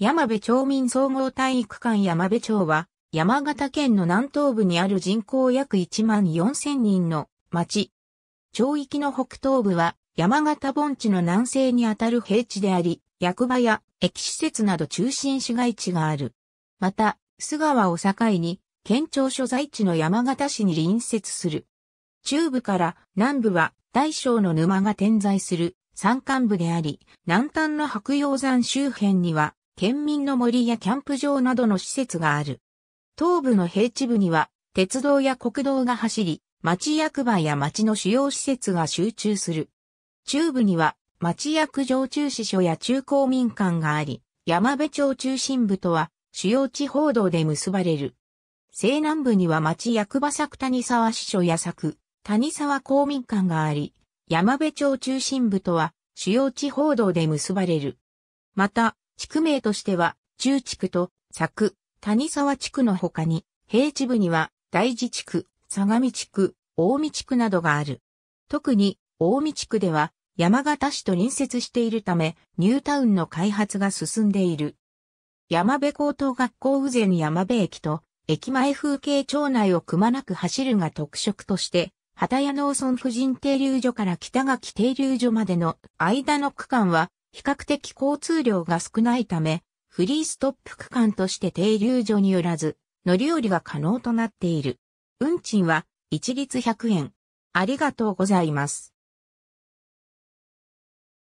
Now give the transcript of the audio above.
山部町民総合体育館山部町は、山形県の南東部にある人口約1万4000人の町。町域の北東部は、山形盆地の南西にあたる平地であり、役場や駅施設など中心市街地がある。また、須川を境に、県庁所在地の山形市に隣接する。中部から南部は大小の沼が点在する山間部であり、南端の白葉山周辺には県民の森やキャンプ場などの施設がある。東部の平地部には、鉄道や国道が走り、町役場や町の主要施設が集中する。中部には、町役場中支所や中公民館があり、山部町中心部とは、主要地報道で結ばれる。西南部には町役場作谷沢支所や作、谷沢公民館があり、山部町中心部とは、主要地報道で結ばれる。また、地区名としては、中地区と、佐久、谷沢地区の他に、平地部には、大地地区、相模地区、大見地区などがある。特に、大見地区では、山形市と隣接しているため、ニュータウンの開発が進んでいる。山辺高等学校羽前山辺駅と、駅前風景町内をくまなく走るが特色として、畑屋農村婦人停留所から北垣停留所までの間の区間は、比較的交通量が少ないため、フリーストップ区間として停留所によらず、乗り降りが可能となっている。運賃は一律100円。ありがとうございます。